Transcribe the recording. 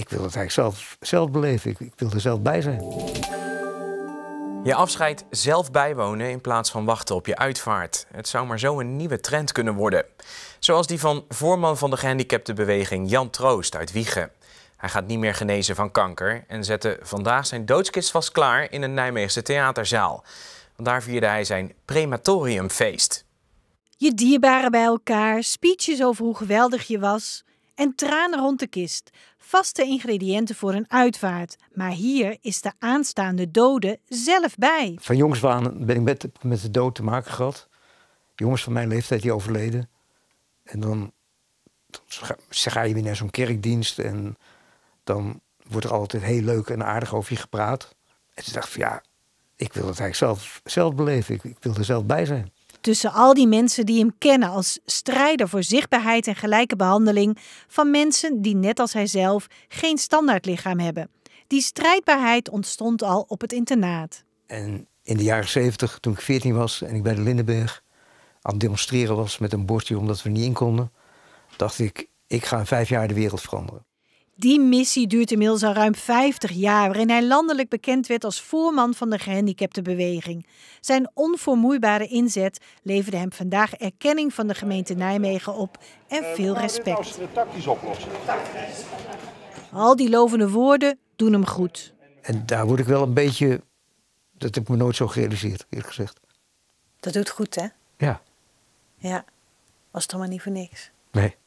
ik wil het eigenlijk zelf, zelf beleven. Ik, ik wil er zelf bij zijn. Je afscheid zelf bijwonen in plaats van wachten op je uitvaart. Het zou maar zo een nieuwe trend kunnen worden. Zoals die van voorman van de gehandicaptenbeweging Jan Troost uit Wiegen. Hij gaat niet meer genezen van kanker en zette vandaag zijn doodskist vast klaar in een Nijmeegse theaterzaal. Want daar vierde hij zijn prematoriumfeest. Je dierbaren bij elkaar, speeches over hoe geweldig je was en tranen rond de kist. Vaste ingrediënten voor een uitvaart. Maar hier is de aanstaande dode zelf bij. Van jongens van ben ik met, met de dood te maken gehad. Jongens van mijn leeftijd die overleden. En dan, dan ga je weer naar zo'n kerkdienst en dan wordt er altijd heel leuk en aardig over je gepraat. En ze dacht van ja, ik wil het eigenlijk zelf, zelf beleven. Ik, ik wil er zelf bij zijn tussen al die mensen die hem kennen als strijder voor zichtbaarheid en gelijke behandeling van mensen die net als hijzelf geen standaardlichaam hebben. Die strijdbaarheid ontstond al op het internaat. En in de jaren 70, toen ik veertien was en ik bij de Lindenberg aan het demonstreren was met een bordje omdat we niet in konden, dacht ik, ik ga in vijf jaar de wereld veranderen. Die missie duurt inmiddels al ruim 50 jaar, waarin hij landelijk bekend werd als voorman van de gehandicaptenbeweging. Zijn onvermoeibare inzet leverde hem vandaag erkenning van de gemeente Nijmegen op en eh, veel respect. Al die lovende woorden doen hem goed. En daar word ik wel een beetje. Dat heb ik me nooit zo gerealiseerd, eerlijk gezegd. Dat doet goed, hè? Ja. Ja. Was toch maar niet voor niks? Nee.